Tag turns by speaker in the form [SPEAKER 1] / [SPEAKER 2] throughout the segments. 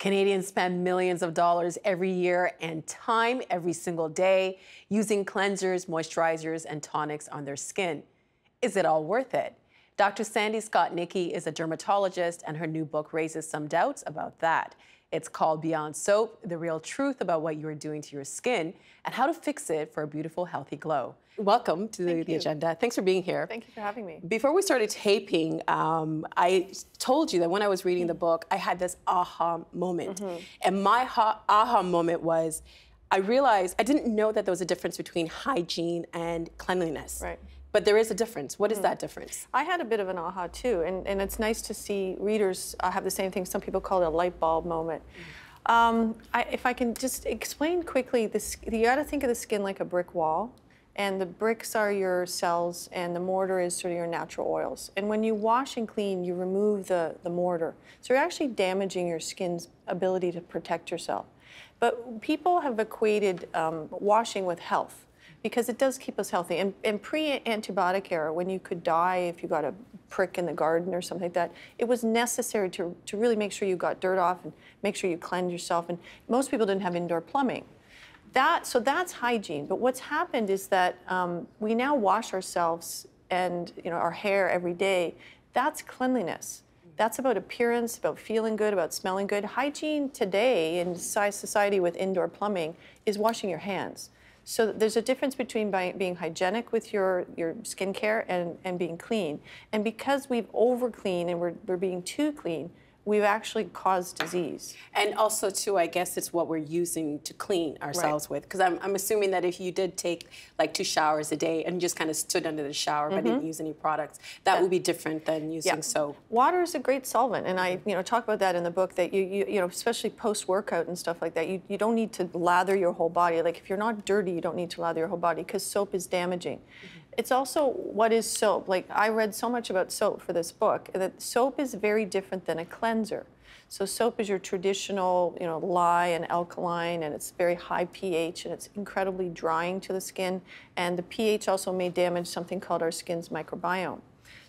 [SPEAKER 1] Canadians spend millions of dollars every year and time every single day using cleansers, moisturizers, and tonics on their skin. Is it all worth it? Dr. Sandy Scott Nicky is a dermatologist, and her new book raises some doubts about that. It's called Beyond Soap The Real Truth About What You Are Doing to Your Skin and How to Fix It for a Beautiful, Healthy Glow. Welcome to the, the, agenda. Thanks for being here.
[SPEAKER 2] Thank you for having me.
[SPEAKER 1] Before we started taping, um, I told you that when I was reading the book, I had this aha moment. Mm -hmm. And my aha moment was I realized I didn't know that there was a difference between hygiene and cleanliness. Right. But there is a difference. What is mm. that
[SPEAKER 2] difference? I had a bit of an aha too, and, and it's nice to see readers uh, have the same thing. Some people call it a light bulb moment. Mm. Um, I, if I can just explain quickly, this, you got to think of the skin like a brick wall, and the bricks are your cells, and the mortar is sort of your natural oils. And when you wash and clean, you remove the, the mortar. So you're actually damaging your skin's ability to protect yourself. But people have equated um, washing with health because it does keep us healthy. And, and pre-antibiotic era, when you could die if you got a prick in the garden or something like that, it was necessary to, to really make sure you got dirt off and make sure you cleanse yourself. And most people didn't have indoor plumbing. That, so that's hygiene. But what's happened is that um, we now wash ourselves and you know our hair every day. That's cleanliness. That's about appearance, about feeling good, about smelling good. Hygiene today in society with indoor plumbing is washing your hands. So there's a difference between being hygienic with your, your skincare and, and being clean. And because we've over and we're, we're being too clean, we've actually caused disease. And also, too, I guess it's
[SPEAKER 1] what we're using
[SPEAKER 2] to clean ourselves right. with. Because I'm, I'm,
[SPEAKER 1] assuming that if you did take like two showers a day and just kind of stood under the shower mm -hmm. but didn't mm-hmm. use any products, that, would be different than using yeah. soap.
[SPEAKER 2] Water is a great solvent, and I, mm-hmm. you know, talk about that in the book. That you, you, you know, especially post workout and stuff like that, you, you don't need to lather your whole body. Like if you're not dirty, you don't need to lather your whole body because soap is damaging. Mm -hmm. It's also what is soap. Like I read so much about soap for this book that soap is very different than a cleanser. So soap is your traditional, you know, lye and alkaline, and it's very high pH, and it's incredibly drying to the skin. And the pH also may damage something called our skin's microbiome.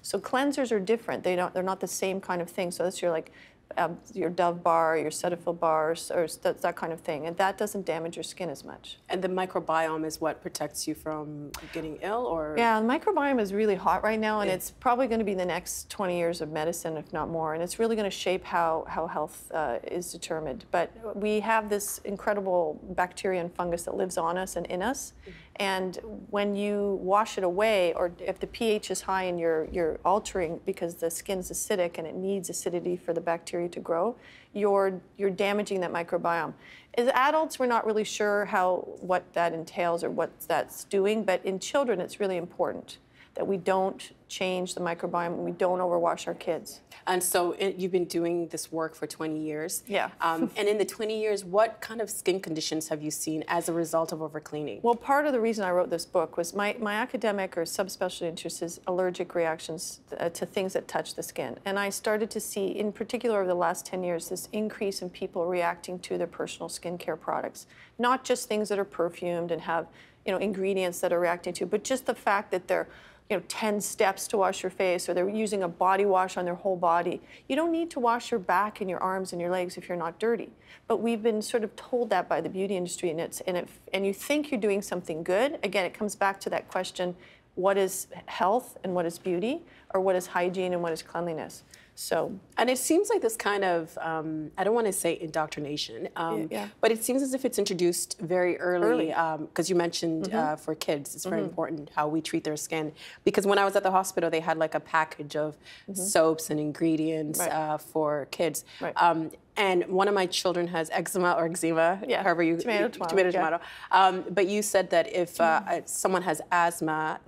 [SPEAKER 2] So cleansers are different. They don't, they're not the same kind of thing. So this you're like um, your Dove bar, your Cetaphil bars, or that kind of thing, and that doesn't damage your skin as much. And the microbiome is what protects you from getting ill, or yeah, the microbiome is really hot right now, and yeah. it's probably going to be the next 20 years of medicine, if not more, and it's really going to shape how how health uh, is determined. But we have this incredible bacteria and fungus that lives on us and in us, mm -hmm. And when you wash it away, or if the pH is high and you're, you're altering because the skin's acidic and it needs acidity for the bacteria to grow, you're, you're damaging that microbiome. As adults, we're not really sure how, what that entails or what that's doing, but in children, it's really important that we don't change the microbiome we don't overwash our kids.
[SPEAKER 1] And so it, you've been doing this work for 20 years. Yeah. Um, and in the 20 years, what kind of skin conditions have you seen as a result of overcleaning?
[SPEAKER 2] Well, part of the reason I wrote this book was my, my academic or subspecialty interest is allergic reactions uh, to things that touch the skin. And I started to see, in particular over the last 10 years, this increase in people reacting to their personal skincare products. Not just things that are perfumed and have you know, ingredients that are reacting to, but just the fact that they're you know, 10 steps steps to wash your face or they're using a body wash on their whole body. You don't need to wash your back and your arms and your legs if you're not dirty. But we've been sort of told that by the beauty industry and it's and it and you think you're doing something good. Again, it comes back to that question, what is health and what is beauty or what is hygiene and what is cleanliness? So, and it seems like this kind of, um,
[SPEAKER 1] I don't want to say indoctrination, um, yeah, yeah. but it seems as if it's introduced very early, because um, you mentioned mm -hmm. uh, for kids, it's very mm -hmm. important how we treat their skin. Because when I was at the hospital, they had like a package of mm -hmm. soaps and ingredients right. uh, for kids. Right. Um, and one of my children has eczema or eczema, yeah. however you tomato, you, tomato, yeah. Um, but you said that if uh, mm-hmm. someone has asthma,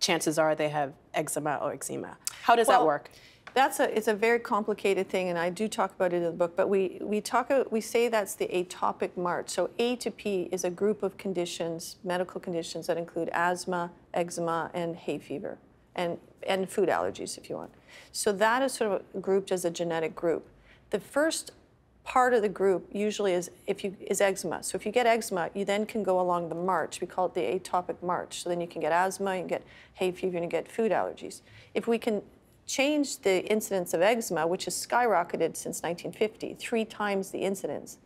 [SPEAKER 1] chances are they have eczema or eczema. How does well, that work?
[SPEAKER 2] that's a it's a very complicated thing, and I do talk about it in the book. But we we talk we say that's the atopic march. So A to P is a group of conditions, medical conditions that include asthma, eczema, and hay fever, and and food allergies, if you want. So that is sort of grouped as a genetic group. The first part of the group usually is if you is eczema. So if you get eczema, you then can go along the march. We call it the atopic march. So then you can get asthma, you can get hay fever, and you get food allergies. If we can changed the incidence of eczema, which has skyrocketed since 1950, three times the incidence.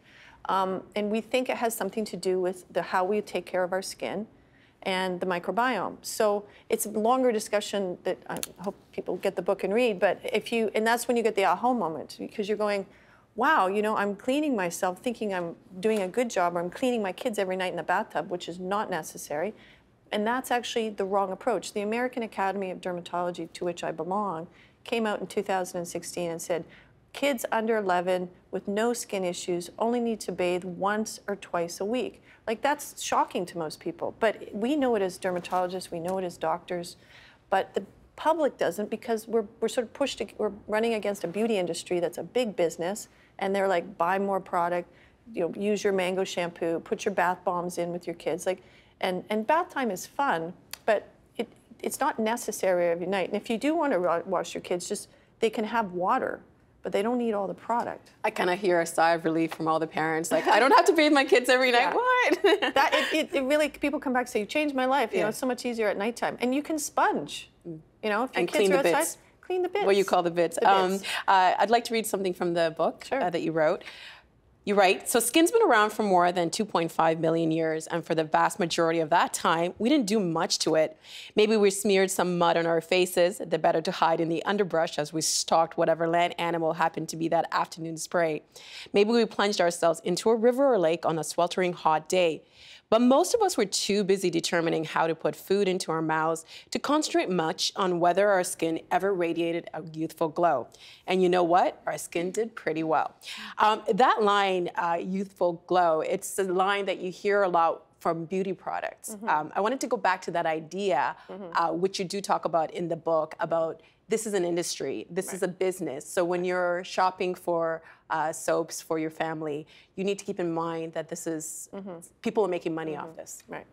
[SPEAKER 2] Um, and we think it has something to do with the, how we take care of our skin and the microbiome. So it's a longer discussion that I hope people get the book and read, but if you, and that's when you get the aha moment because you're going, wow, you know, I'm cleaning myself thinking I'm doing a good job or I'm cleaning my kids every night in the bathtub, which is not necessary. And that's actually the wrong approach. The American Academy of Dermatology, to which I belong, came out in 2016 and said, kids under 11 with no skin issues only need to bathe once or twice a week. Like that's shocking to most people, but we know it as dermatologists, we know it as doctors, but the public doesn't because we're, we're sort of pushed, to, we're running against a beauty industry that's a big business and they're like, buy more product, you know, use your mango shampoo, put your bath bombs in with your kids. Like and, and bath time is fun, but it, it's not necessary every night. And if you do want to wash your kids, just they can have water but they don't need all the product. I kind of hear a sigh of relief from all the parents. Like, I don't have to bathe my kids every night. Yeah. What? that, it, it, it, really, people come back and say, you changed my life. You know, it's so much easier at nighttime. And you can sponge, you know, if and your kids are outside. Bits.
[SPEAKER 1] Clean the bits. What you call the bits. The bits. Um, uh, I'd like to read something from the book sure. uh, that you wrote. You're right. So skin's been around for more than 2.5 million years, and for the vast majority of that time, we didn't do much to it. Maybe we smeared some mud on our faces, the better to hide in the underbrush as we stalked whatever land animal happened to be that afternoon's prey. Maybe we plunged ourselves into a river or lake on a sweltering hot day. But most of us were too busy determining how to put food into our mouths to concentrate much on whether our skin ever radiated a youthful glow. And you know what? Our skin did pretty well. Um, that line, uh, youthful glow, it's the line that you hear a lot from beauty products. Mm -hmm. um, I wanted to go back to that idea, mm -hmm. uh, which you do talk about in the book, about this is an industry, this right. is a business. So when you're shopping for uh, soaps for your family, you need to keep in mind that this is mm-hmm. people are making money mm-hmm. off this. Right.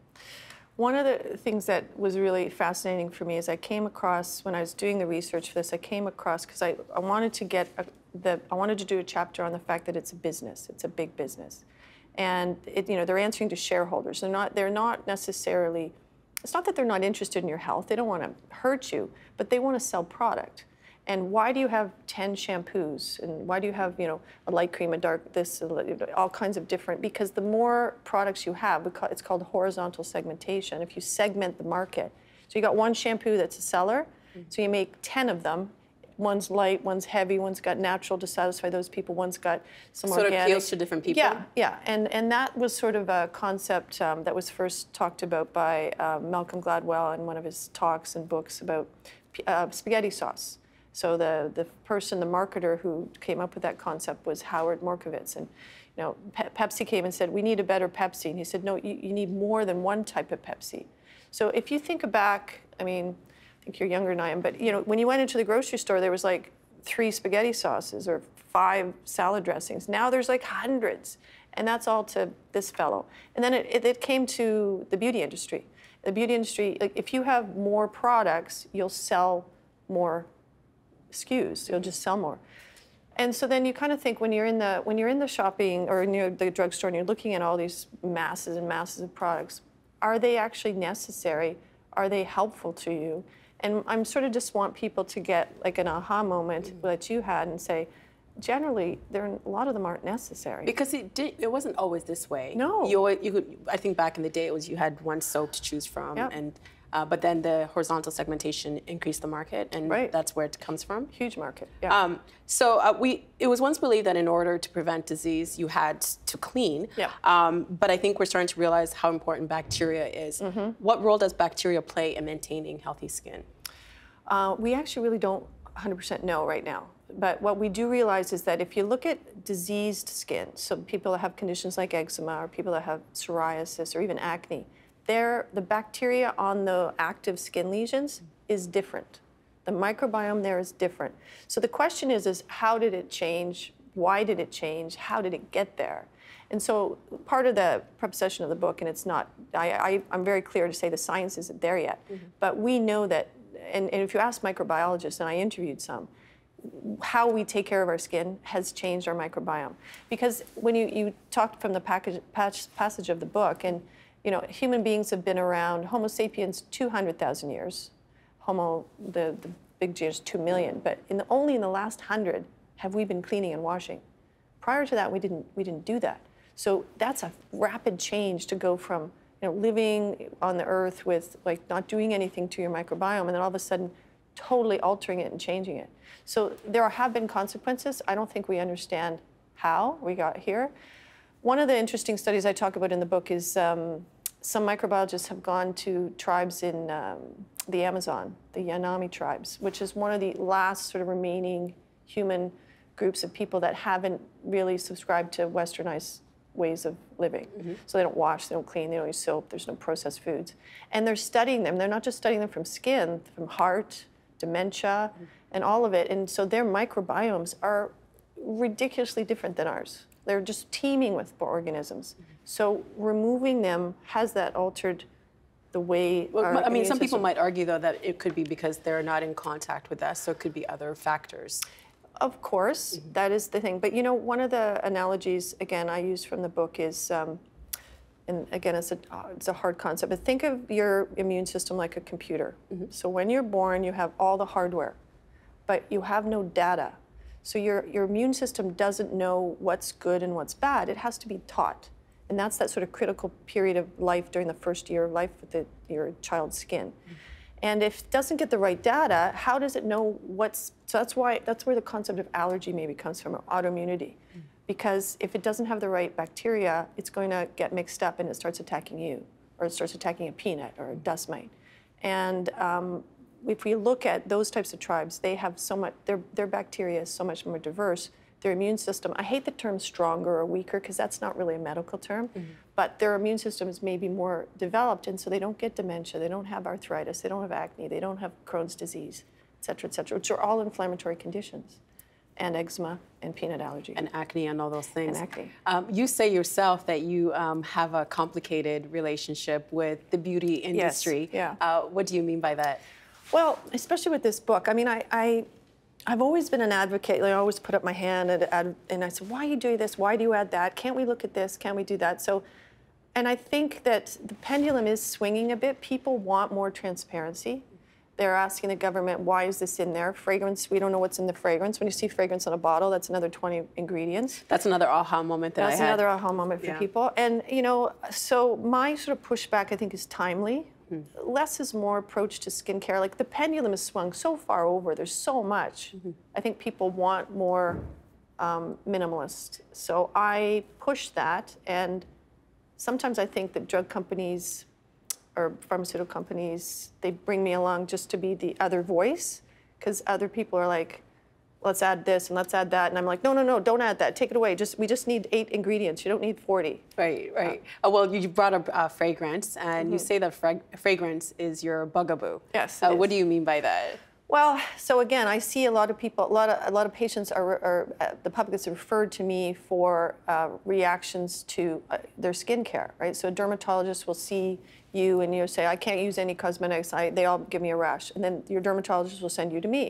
[SPEAKER 2] One of the things that was really fascinating for me is I came across when I was doing the research for this. I came across because I, I wanted to get a, the I wanted to do a chapter on the fact that it's a business. It's a big business, and it, you know they're answering to shareholders. They're not they're not necessarily it's not that they're not interested in your health, they don't want to hurt you, but they want to sell product. And why do you have 10 shampoos? And why do you have, you know, a light cream, a dark this, all kinds of different? Because the more products you have, it's called horizontal segmentation. If you segment the market, so you got one shampoo that's a seller, mm -hmm. so you make 10 of them one's light, one's heavy, one's got natural to satisfy those people, one's got some sort organic. of appeals to different people. Yeah, yeah, and and that was sort of a concept um, that was first talked about by uh, Malcolm Gladwell in one of his talks and books about uh, spaghetti sauce. So the the person, the marketer who came up with that concept was Howard Morkovitz, and you know Pe Pepsi came and said we need a better Pepsi, and he said no, you, you need more than one type of Pepsi. So if you think back, I mean, think you're younger than I am, but you know, when you went into the grocery store, there was like three spaghetti sauces or five salad dressings. Now there's like hundreds, and that's all to this fellow. And then it, it, it came to the beauty industry. The beauty industry, like if you have more products, you'll sell more SKUs. You'll just sell more. And so then you kind of think when you're in the when you're in the shopping or in the drugstore and you're looking at all these masses and masses of products, are they actually necessary? Are they helpful to you? And I'm sort of just want people to get like an aha moment mm-hmm. that you had and say, generally, there a lot of them aren't necessary. Because
[SPEAKER 1] it did, it wasn't always this way. No.
[SPEAKER 2] You, always, you could, I think back in the day, it was you
[SPEAKER 1] had one soap to choose from, yep. and uh, but then the horizontal segmentation increased the market, and right. that's where it comes from. Huge market. Yeah. Um, so uh, we it was once believed that in order to prevent disease, you had to clean. Yeah. Um, but I think we're starting to realize how important bacteria
[SPEAKER 2] is. Mm -hmm. What role does bacteria play in maintaining healthy skin? Uh, we actually really don't 100% know right now. But what we do realize is that if you look at diseased skin, so people that have conditions like eczema or people that have psoriasis or even acne, there, the bacteria on the active skin lesions is different. The microbiome there is different. So the question is, is how did it change? Why did it change? How did it get there? And so part of the prep of the book, and it's not, I, I, am very clear to say the science isn't there yet, mm -hmm. but we know that, and, and if you ask microbiologists, and I interviewed some, how we take care of our skin has changed our microbiome. Because when you, you talked from the package, passage of the book, and you know, human beings have been around, Homo sapiens, 200,000 years. Homo, the, the big G is 2 million. But in the, only in the last 100 have we been cleaning and washing. Prior to that, we didn't, we didn't do that. So that's a rapid change to go from you know, living on the earth with like not doing anything to your microbiome and then all of a sudden totally altering it and changing it. So there have been consequences. I don't think we understand how we got here. One of the interesting studies I talk about in the book is um, some microbiologists have gone to tribes in um, the Amazon, the Yanami tribes, which is one of the last sort of remaining human groups of people that haven't really subscribed to westernized ways of living. Mm -hmm. So they don't wash, they don't clean, they don't use soap, there's no processed foods. And they're studying them. They're not just studying them from skin, from heart, dementia, mm -hmm. and all of it. And so their microbiomes are ridiculously different than ours. They're just teeming with organisms. So removing them has that altered the way. Well, I mean, some people might argue though that it could be because they're not in contact with us, so it could be other factors. Of course, mm -hmm. that is the thing. But you know, one of the analogies again I use from the book is. Um, and again, it's a, it's a hard concept, but think of your immune system like a computer. Mm -hmm. So when you're born, you have all the hardware, but you have no data so your, your immune system doesn't know what's good and what's bad. It has to be taught. And that's that sort of critical period of life during the first year of life with the, your child's skin. And if it doesn't get the right data, how does it know what's so that's why that's where the concept of allergy maybe comes from or autoimmunity. Because if it doesn't have the right bacteria, it's going to get mixed up and it starts attacking you or it starts attacking a peanut or a dust mite. And um, if we look at those types of tribes, they have so much, their, their bacteria is so much more diverse. Their immune system, I hate the term stronger or weaker because that's not really a medical term, mm -hmm. but their immune system is maybe more developed and so they don't get dementia, they don't have arthritis, they don't have acne, they don't have Crohn's disease, et cetera, et cetera, which are all inflammatory conditions and eczema and peanut allergy. And acne and all those
[SPEAKER 1] things. And acne. Um, you say yourself that you um, have a complicated relationship with
[SPEAKER 2] the beauty industry. Yes, yeah. Uh, what do you mean by that? Well, especially with this book. I mean, I, I I've always been an advocate. Like, I always put up my hand and, add, and I said, why are you doing this? Why do you add that? Can't we look at this? Can we do that? So, and I think that the pendulum is swinging a bit. People want more transparency. They're asking the government, why is this in there? Fragrance, we don't know what's in the fragrance. When you see fragrance on a bottle, that's another 20 ingredients. That's another aha moment that that's I had. That's another aha moment for yeah. people. And, you know, so my sort of pushback, I think, is timely -hmm. Less is more approach to skincare. Like the pendulum is swung so far over. There's so much. Mm -hmm. I think people want more um, minimalist. So I push that, and sometimes I think that drug companies or pharmaceutical companies they bring me along just to be the other voice, because other people are like let's add this and let's add that. And I'm like, no, no, no, don't add that. Take it away. Just we just need eight ingredients. You don't need 40. Right, right. Uh, oh, well, you brought up uh, fragrance, and mm -hmm. you mm-hmm. say
[SPEAKER 1] that fragrance is your bugaboo. Yes. Uh, what do you mean by that?
[SPEAKER 2] Well, so again, I see a lot of people, a lot of a lot of patients are, are uh, the public is referred to me for uh, reactions to uh, their skincare, right? So a dermatologist will see you and you'll say, I can't use any cosmetics. I, they all give me a rash, and then your dermatologist will send you to me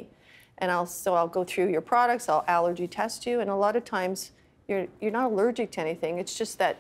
[SPEAKER 2] and I'll so I'll go through your products, I'll allergy test you, and a lot of times you're you're not allergic to anything. It's just that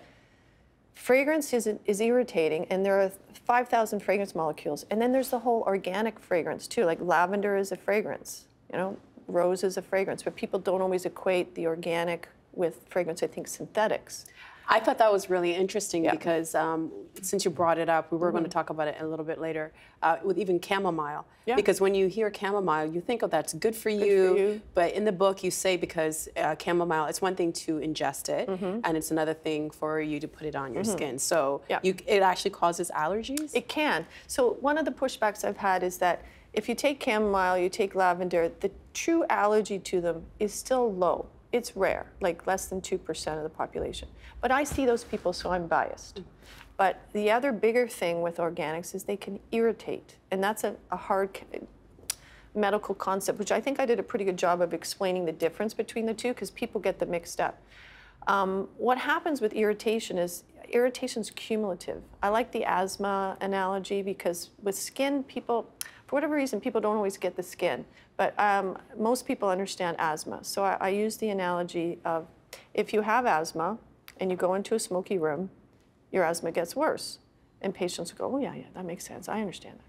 [SPEAKER 2] fragrance is is irritating, and there are 5,000 fragrance molecules, and then there's the whole organic fragrance too. Like lavender is a fragrance, you know, rose is a fragrance, but people don't always equate the organic with fragrance. I think synthetics. I thought that was really interesting yeah. because um, since you brought it up, we
[SPEAKER 1] were mm -hmm. going to talk about it a little bit later uh, with even chamomile. Yeah. Because when you hear chamomile, you think, oh, that's good for, good you. for you. But in the book, you say because uh, chamomile, it's one thing to ingest it, mm -hmm. and it's another thing for you to put it on your mm -hmm. skin. So yeah. you, it actually causes
[SPEAKER 2] allergies? It can. So one of the pushbacks I've had is that if you take chamomile, you take lavender, the true allergy to them is still low it's rare, like less than 2% of the population. But I see those people, so I'm biased. But the other bigger thing with organics is they can irritate. And that's a, a hard medical concept, which I think I did a pretty good job of explaining the difference between the two because people get them mixed up. Um, what happens with irritation is irritation's cumulative. I like the asthma analogy because with skin, people, for whatever reason, people don't always get the skin, but um, most people understand asthma. So I, I use the analogy of if you have asthma and you go into a smoky room, your asthma gets worse. And patients go, oh, yeah, yeah, that makes sense. I understand that.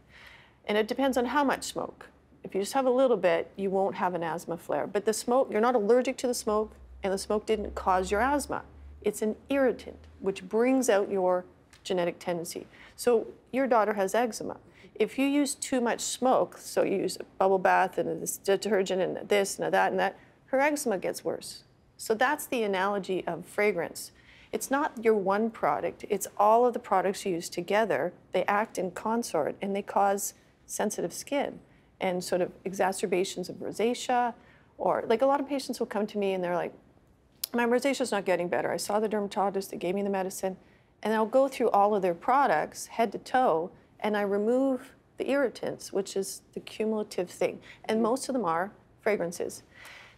[SPEAKER 2] And it depends on how much smoke. If you just have a little bit, you won't have an asthma flare. But the smoke, you're not allergic to the smoke, and the smoke didn't cause your asthma. It's an irritant, which brings out your genetic tendency. So your daughter has eczema if you use too much smoke, so you use a bubble bath and this detergent and this and that and that, her eczema gets worse. So that's the analogy of fragrance. It's not your one product, it's all of the products you use together. They act in consort and they cause sensitive skin and sort of exacerbations of rosacea or like a lot of patients will come to me and they're like, my rosacea's not getting better. I saw the dermatologist that gave me the medicine and I'll go through all of their products head to toe and I remove the irritants, which is the cumulative thing. And mm-hmm. most of them are fragrances.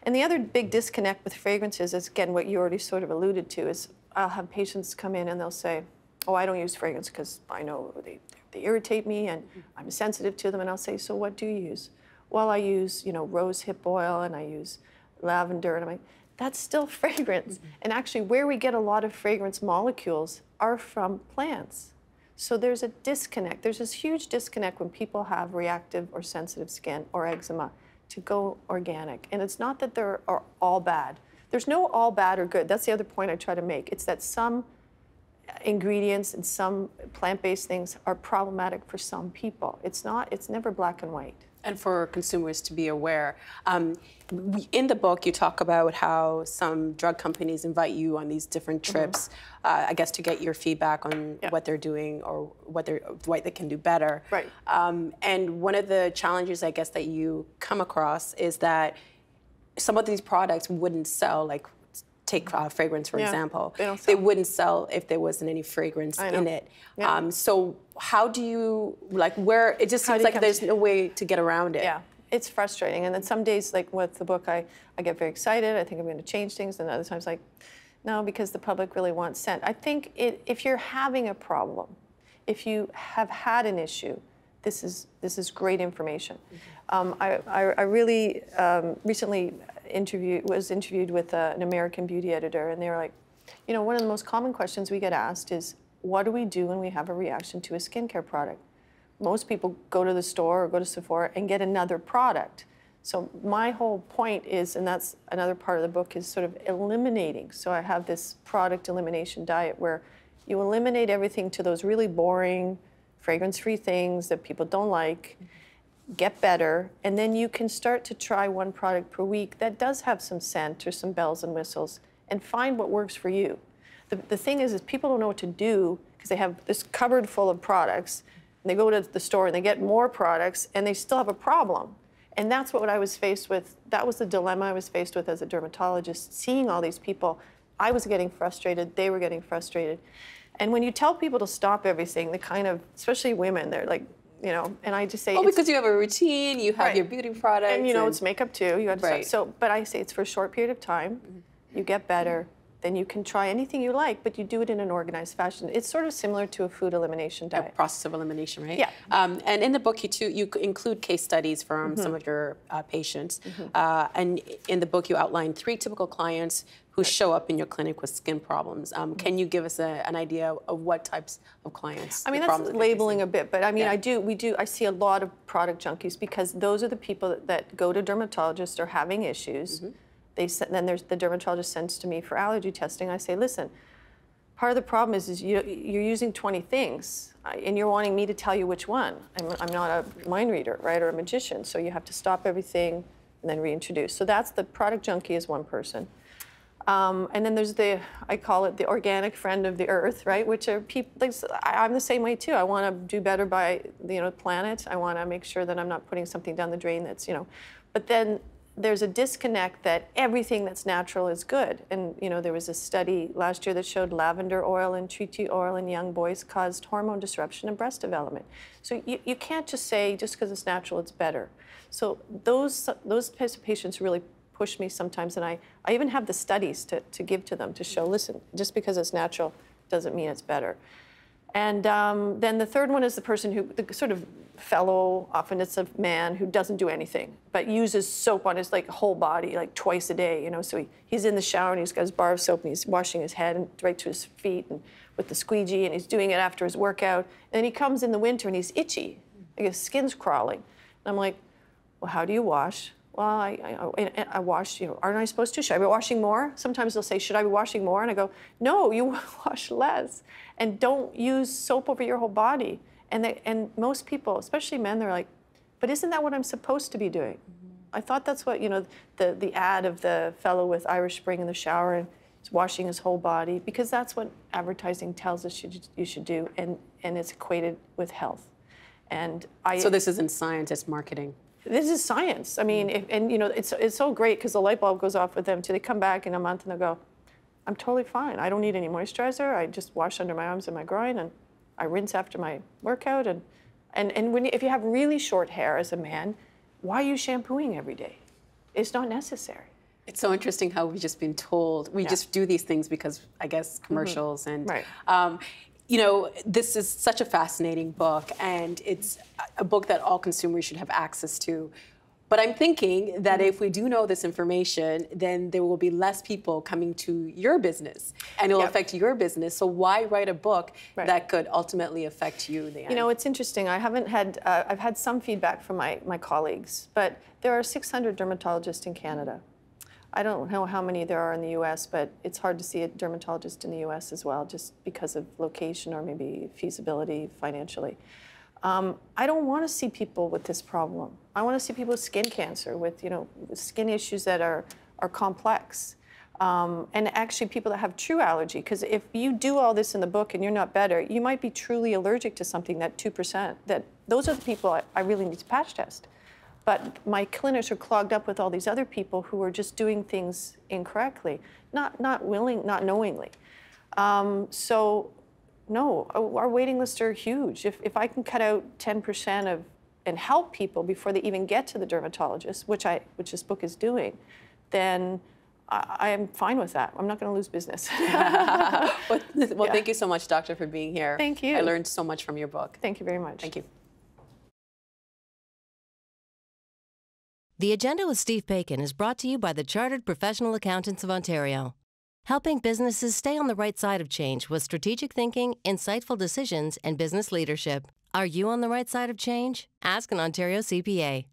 [SPEAKER 2] And the other big disconnect with fragrances is, again, what you already sort of alluded to, is I'll have patients come in and they'll say, oh, I don't use fragrance because I know they, they irritate me and mm-hmm. I'm sensitive to them. And I'll say, so what do you use? Well, I use, you know, rose hip oil and I use lavender. And I'm like, that's still fragrance. Mm -hmm. And actually, where we get a lot of fragrance molecules are from plants. So there's a disconnect. There's this huge disconnect when people have reactive or sensitive skin or eczema to go organic. And it's not that they're are all bad. There's no all bad or good. That's the other point I try to make. It's that some ingredients and some plant-based things are problematic for some people. It's not it's never black and white
[SPEAKER 1] and for consumers to be aware. Um, in the book, you talk about how some drug companies invite you on these different mm-hmm. trips, mm -hmm. uh, I guess, to get your feedback on yeah. what they're doing or what they what they can do better. Right. Um, and one of the challenges, I guess, that you come across is that some of these products wouldn't sell like take uh, fragrance for yeah. example they, they, wouldn't sell if there wasn't any fragrance in it yeah. um, so how
[SPEAKER 2] do you like where
[SPEAKER 1] it just seems like there's no
[SPEAKER 2] way to get around it yeah it's frustrating and then some days like with the book i, I get very excited i think i'm going to change things and other times like no because the public really wants scent i think it, if you're having a problem if you have had an issue this is this is great information. Mm-hmm. Um, I, I, I, really um, recently interviewed was interviewed with a, uh, an American beauty editor, and they were like, you know, one of the most common questions we get asked is, what do we do when we have a reaction to a skincare product? Most people go to the store or go to Sephora and get another product. So my whole point is, and that's another part of the book, is sort of eliminating. So I have this product elimination diet where you eliminate everything to those really boring, fragrance-free things that people don't like. Mm -hmm get better, and then you can start to try one product per week that does have some scent or some bells and whistles and find what works for you. The, the thing is, is people don't know what to do because they have this cupboard full of products. And they go to the store and they get more products and they still have a problem. And that's what I was faced with. That was the dilemma I was faced with as a dermatologist, seeing all these people. I was getting frustrated, they were getting frustrated. And when you tell people to stop everything, the kind of, especially women, they're like, you know, and I just say. Oh, because you have a routine, you have right. your beauty products. And you know, and... it's makeup too. You have to right. So, but I say it's for a short period of time. Mm -hmm. You get better then you can try anything you like, but you do it in an organized fashion. It's sort of similar to a food elimination diet. A process of elimination, right? Yeah. Um, and in the book, you too, you include case studies from mm -hmm. some mm-hmm. of your uh,
[SPEAKER 1] patients. Mm -hmm. uh, and in the book, you outline three typical clients who right. show up in your clinic with skin
[SPEAKER 2] problems. Um, mm -hmm. Can you give us a, an idea of what types of clients? I mean, that's labeling a bit, but I mean, yeah. I do, we do, I see a lot of product junkies because those are the people that, that go to dermatologists are having issues mm-hmm. They send, then there's, the dermatologist sends to me for allergy testing. I say, listen, part of the problem is, is you, you're using 20 things uh, and you're wanting me to tell you which one. I'm, I'm not a mind reader, right, or a magician. So you have to stop everything and then reintroduce. So that's the product junkie is one person. Um, and then there's the, I call it the organic friend of the earth, right? Which are people, like, I'm the same way too. I want to do better by, you know, the planet. I want to make sure that I'm not putting something down the drain that's, you know. But then there's a disconnect that everything that's natural is good. And, you know, there was a study last year that showed lavender oil and tree tea oil in young boys caused hormone disruption and breast development. So you, you can't just say just because it's natural, it's better. So those, those types of patients really push me sometimes. And I, I even have the studies to, to give to them to show, listen, just because it's natural doesn't mean it's better. And um, then the third one is the person who, the sort of fellow, often it's a man who doesn't do anything, but uses soap on his like whole body like twice a day, you know. So he, he's in the shower and he's got his bar of soap and he's washing his head and right to his feet and with the squeegee and he's doing it after his workout. And then he comes in the winter and he's itchy, like his skin's crawling. And I'm like, well, how do you wash? well, I, I, oh, I you know, aren't I supposed to? Should I be washing more? Sometimes they'll say, should I be washing more? And I go, no, you wash less. And don't use soap over your whole body. And, they, and most people, especially men, they're like, but isn't that what I'm supposed to be doing? I thought that's what, you know, the, the ad of the fellow with Irish Spring in the shower and he's washing his whole body, because that's what advertising tells us you, you should do, and, and it's equated with health. And I, so this isn't science, it's marketing this is science. I mean, mm. if, and you know, it's it's so great because the light bulb goes off with them too. They come back in a month and they go, I'm totally fine. I don't need any moisturizer. I just wash under my arms and my groin, and I rinse after my workout. And and and when if you have really short hair as a man, why are you shampooing every day? It's not necessary.
[SPEAKER 1] It's so interesting how we've just been told we yeah. just do these things because I guess mm-hmm. commercials mm -hmm. and right. um, you know, this is such a fascinating book, and it's a book that all consumers should have access to. But I'm thinking that mm-hmm. if we do know this information, then there will be less people coming to your business
[SPEAKER 2] and it'll yep. affect your business. So why write a book right. that could ultimately affect you? In you know, it's interesting. I haven't had, uh, I've had some feedback from my, my colleagues, but there are 600 dermatologists in Canada. I don't know how many there are in the U.S., but it's hard to see a dermatologist in the U.S. as well, just because of location or maybe feasibility financially. Um, I don't want to see people with this problem. I want to see people with skin cancer, with you know skin issues that are are complex, um, and actually people that have true allergy. Because if you do all this in the book and you're not better, you might be truly allergic to something that two percent. That those are the people I, I really need to patch test. But my clinics are clogged up with all these other people who are just doing things incorrectly, not, not willing, not knowingly. Um, so no, our waiting lists are huge. If, if I can cut out 10% of and help people before they even get to the dermatologist, which I which this book is doing, then I, am fine with that. I'm not going to lose business. well, well yeah. thank you so much, doctor, for being here. Thank you. I learned so much from your book. Thank you very much. Thank you. The Agenda with Steve Bacon is brought to you by the Chartered Professional Accountants of Ontario, helping businesses
[SPEAKER 1] stay on the right side of change with strategic thinking, insightful decisions, and business leadership. Are you on the right side of change? Ask an Ontario CPA.